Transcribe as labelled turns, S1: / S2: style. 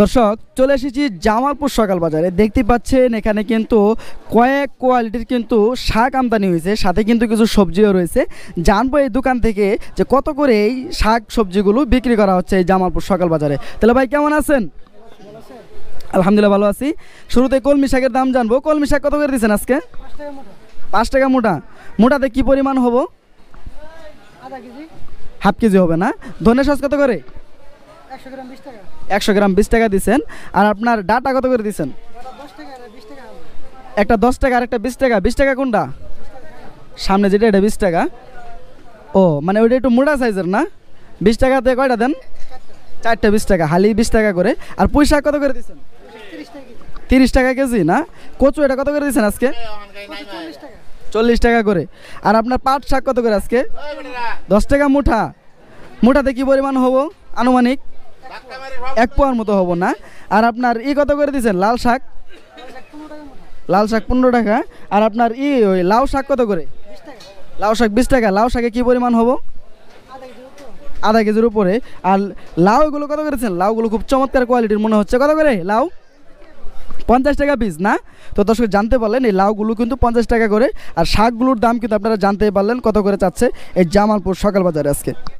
S1: দর্শক চলে এসেছি জামালপুর সকাল বাজারে দেখতে পাচ্ছেন এখানে কিন্তু কয়েক কোয়ালিটির কিন্তু শাক আমদানি হয়েছে সাথে কিন্তু কিছু সবজিও রয়েছে জানবো এই দোকান থেকে যে কত করে এই শাক সবজিগুলো বিক্রি করা হচ্ছে এই জামালপুর সকাল বাজারে তাহলে ভাই কেমন আছেন আলহামদুলিল্লাহ ভালো আছি শুরুতে কলমি শাকের দাম জানবো কলমি শাক কত করে দিচ্ছেন আজকে পাঁচ টাকা মোটা মোটাতে কি পরিমাণ হবো হাফ কেজি হবে না ধনে শাস কত করে একশো গ্রাম বিশ টাকা দিচ্ছেন আর আপনার ডাটা কত করে দিচ্ছেন একটা দশ টাকা আর একটা বিশ টাকা বিশ টাকা কোনটা সামনে যেটা এটা বিশ টাকা ও মানে ওইটা একটু মোটা সাইজের না বিশ টাকাতে কয়টা দেন চারটে বিশ টাকা হালি বিশ টাকা করে আর পয়সা কত করে দিচ্ছেন তিরিশ টাকা কেজি না কচু এটা কত করে দিচ্ছেন আজকে চল্লিশ টাকা করে আর আপনার পাট শাক কত করে আজকে দশ টাকা মুঠা মুঠাতে কি পরিমাণ হবো আনুমানিক এক পোয়ার মতো হবো না আর আপনার ই কত করে দিয়েছেন লাল শাক লাল শাক পনেরো টাকা আর আপনার ই ওই লাউ শাক কত করে লাউ শাক বিশ টাকা লাউ শাকে কি পরিমাণ হবো আধা কেজির উপরে আর লাউগুলো কত করেছেন লাউগুলো খুব চমৎকার কোয়ালিটির মনে হচ্ছে কত করে লাউ পঞ্চাশ টাকা পিস না তো দর্শক জানতে পারলেন এই লাউগুলো কিন্তু পঞ্চাশ টাকা করে আর শাকগুলোর দাম কিন্তু আপনারা জানতে পারলেন কত করে চাচ্ছে এই জামালপুর সকাল বাজারে আজকে